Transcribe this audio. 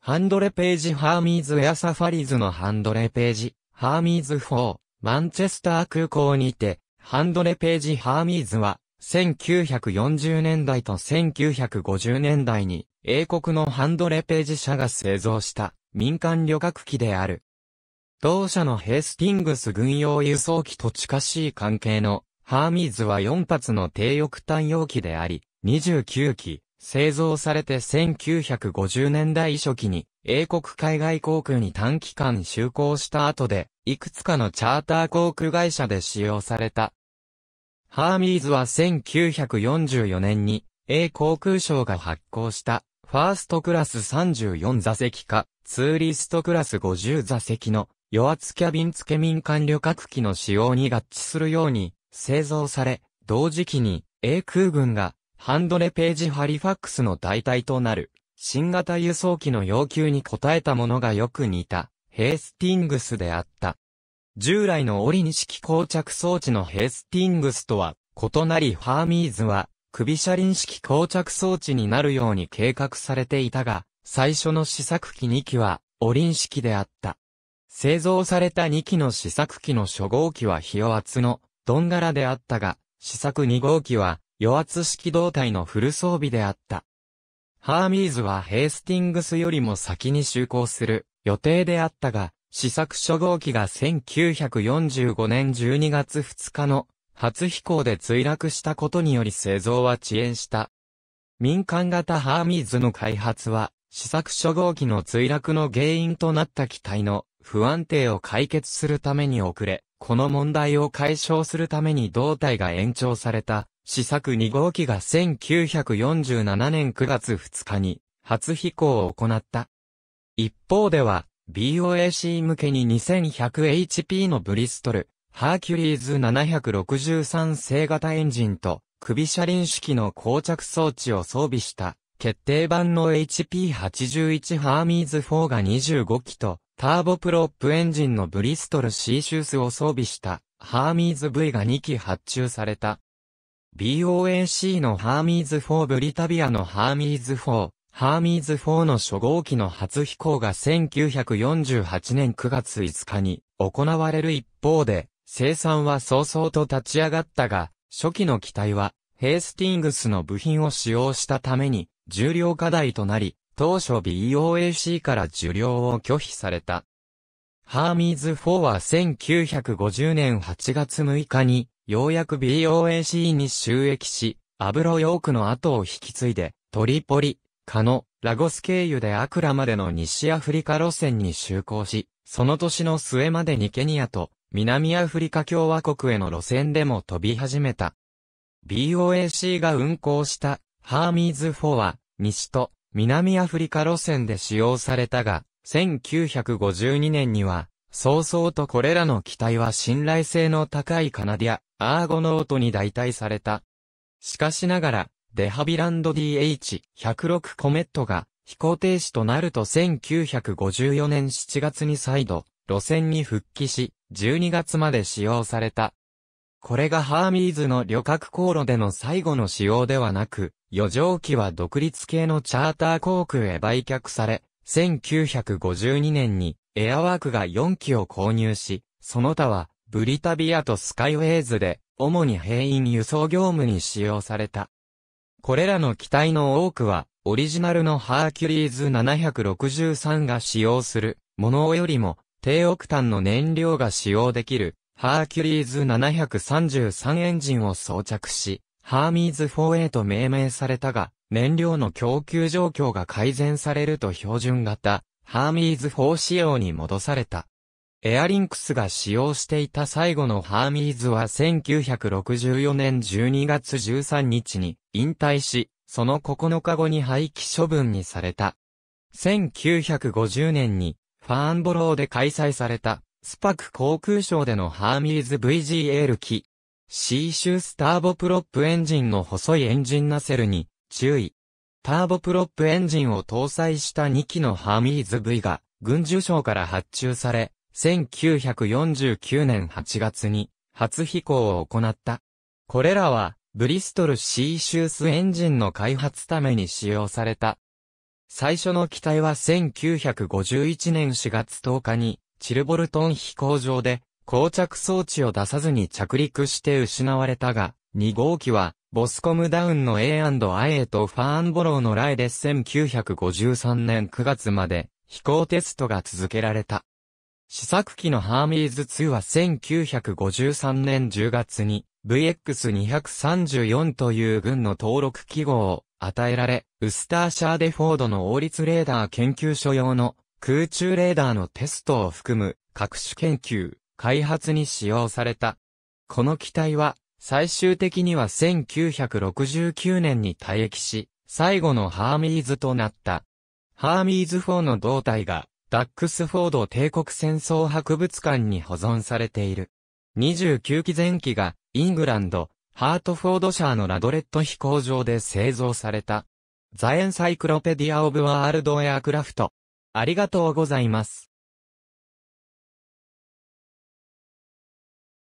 ハンドレページハーミーズエアサファリズのハンドレページ、ハーミーズ4、マンチェスター空港にて、ハンドレページハーミーズは、1940年代と1950年代に、英国のハンドレページ社が製造した民間旅客機である。同社のヘースティングス軍用輸送機と近しい関係のハーミーズは4発の低翼単容機であり、29機、製造されて1950年代初期に英国海外航空に短期間就航した後で、いくつかのチャーター航空会社で使用された。ハーミーズは1944年に、英航空省が発行した、ファーストクラス34座席か、ツーリストクラス50座席の、与圧キャビン付け民間旅客機の使用に合致するように、製造され、同時期に、英空軍が、ハンドレページハリファックスの代替となる、新型輸送機の要求に応えたものがよく似た、ヘイスティングスであった。従来の折に式膠着装置のヘイスティングスとは異なりハーミーズは首車輪式膠着装置になるように計画されていたが、最初の試作機2機はリン式であった。製造された2機の試作機の初号機は日を厚のドン柄であったが、試作2号機は与圧式胴体のフル装備であった。ハーミーズはヘイスティングスよりも先に就航する予定であったが、試作初号機が1945年12月2日の初飛行で墜落したことにより製造は遅延した。民間型ハーミーズの開発は、試作初号機の墜落の原因となった機体の不安定を解決するために遅れ、この問題を解消するために胴体が延長された試作2号機が1947年9月2日に初飛行を行った。一方では、BOAC 向けに 2100HP のブリストル、ハーキュリーズ763正型エンジンと首車輪式の膠着装置を装備した決定版の HP81 ハーミーズ4が25機とターボプロップエンジンのブリストル C シュースを装備したハーミーズ V が2機発注された。BOAC のハーミーズ4ブリタビアのハーミーズ4、ハーミーズ4の初号機の初飛行が1948年9月5日に行われる一方で、生産は早々と立ち上がったが、初期の機体は、ヘイスティングスの部品を使用したために、重量課題となり、当初 BOAC から受領を拒否された。ハーミーズ4は1950年8月6日にようやく BOAC に収益し、アブロヨークの後を引き継いで、トリポリ、カノ、ラゴス経由でアクラまでの西アフリカ路線に就航し、その年の末までにケニアと南アフリカ共和国への路線でも飛び始めた。BOAC が運行したハーミーズ4は西と南アフリカ路線で使用されたが、1952年には、早々とこれらの機体は信頼性の高いカナディア、アーゴノートに代替された。しかしながら、デハビランド DH106 コメットが飛行停止となると1954年7月に再度路線に復帰し、12月まで使用された。これがハーミーズの旅客航路での最後の使用ではなく、余剰機は独立系のチャーター航空へ売却され、1952年にエアワークが4機を購入し、その他はブリタビアとスカイウェイズで、主に兵員輸送業務に使用された。これらの機体の多くは、オリジナルのハーキュリーズ763が使用する、ものよりも、低オクタンの燃料が使用できる、ハーキュリーズ733エンジンを装着し、ハーミーズ4 a と命名されたが、燃料の供給状況が改善されると標準型、ハーミーズ4仕様に戻された。エアリンクスが使用していた最後のハーミーズは1964年12月13日に引退し、その9日後に廃棄処分にされた。1950年にファーンボローで開催されたスパク航空ショーでのハーミーズ VGL 機 C 州スターボプロップエンジンの細いエンジンナセルに注意。ターボプロップエンジンを搭載した2機のハーミーズ V が軍需省から発注され、1949年8月に初飛行を行った。これらは、ブリストルシーシュースエンジンの開発ために使用された。最初の機体は1951年4月10日に、チルボルトン飛行場で、膠着装置を出さずに着陸して失われたが、2号機は、ボスコムダウンの A&IA とファーンボローのライで1953年9月まで、飛行テストが続けられた。試作機のハーミーズ2は1953年10月に VX234 という軍の登録記号を与えられ、ウスターシャーデフォードの王立レーダー研究所用の空中レーダーのテストを含む各種研究、開発に使用された。この機体は最終的には1969年に退役し、最後のハーミーズとなった。ハーミーズ4の胴体がダックスフォード帝国戦争博物館に保存されている。29期前期が、イングランド、ハートフォードシャーのラドレット飛行場で製造された。ザエンサイクロペディア・オブ・ワールド・エアクラフト。ありがとうございます。